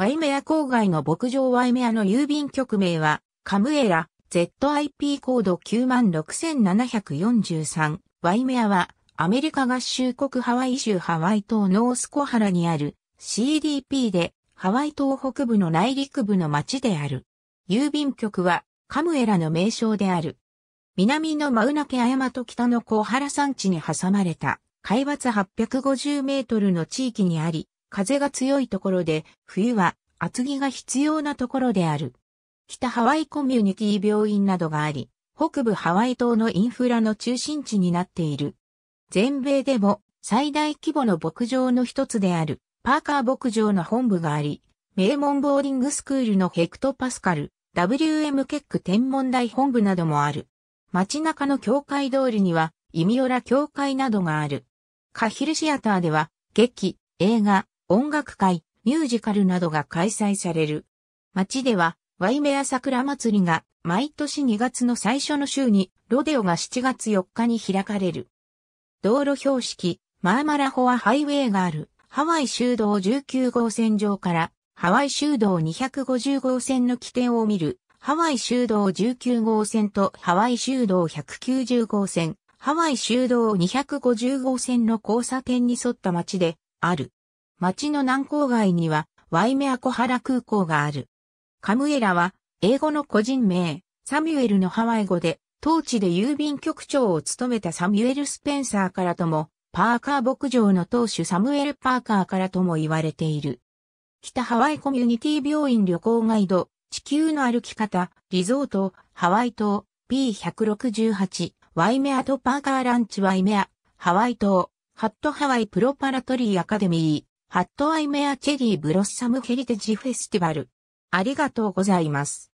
ワイメア郊外の牧場ワイメアの郵便局名は、カムエラ、ZIP コード96743。ワイメアは、アメリカ合衆国ハワイ州ハワイ島ノースコハラにある CDP で、ハワイ島北部の内陸部の町である。郵便局は、カムエラの名称である。南のマウナケア山と北のコハラ山地に挟まれた、海抜850メートルの地域にあり、風が強いところで、冬は厚着が必要なところである。北ハワイコミュニティ病院などがあり、北部ハワイ島のインフラの中心地になっている。全米でも最大規模の牧場の一つである、パーカー牧場の本部があり、名門ボーリングスクールのヘクトパスカル、WM ケック天文台本部などもある。街中の教会通りには、イミオラ教会などがある。カヒルシアターでは、劇、映画、音楽会、ミュージカルなどが開催される。町では、ワイメア桜祭りが毎年2月の最初の週に、ロデオが7月4日に開かれる。道路標識、マーマラホアハイウェイがある、ハワイ州道19号線上から、ハワイ州道250号線の起点を見る、ハワイ州道19号線とハワイ州道190号線、ハワイ州道250号線の交差点に沿った町である。町の南郊外にはワイメアコハラ空港がある。カムエラは英語の個人名、サミュエルのハワイ語で、当地で郵便局長を務めたサミュエル・スペンサーからとも、パーカー牧場の当主サムエル・パーカーからとも言われている。北ハワイコミュニティ病院旅行ガイド、地球の歩き方、リゾート、ハワイ島、P168、ワイメアとパーカーランチワイメア、ハワイ島、ハットハワイプロパラトリーアカデミー。ハットアイメアチェリーブロッサムヘリテジフェスティバル。ありがとうございます。